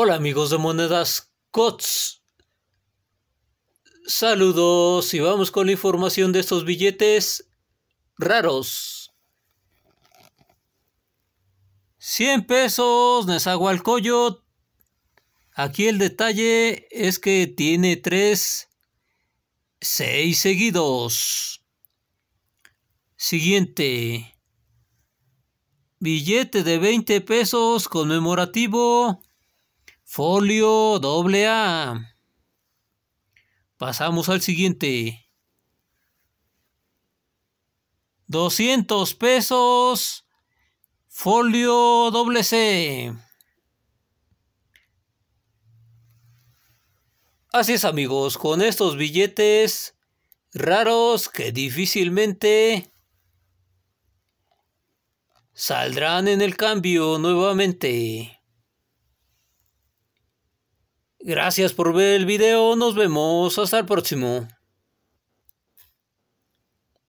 Hola amigos de Monedas COTS. Saludos y vamos con la información de estos billetes raros. 100 pesos, Nezahualcoyot. Aquí el detalle es que tiene 3, 6 seguidos. Siguiente. Billete de 20 pesos conmemorativo Folio doble A. Pasamos al siguiente. 200 pesos. Folio doble C. Así es amigos, con estos billetes raros que difícilmente saldrán en el cambio nuevamente. Gracias por ver el video, nos vemos, hasta el próximo.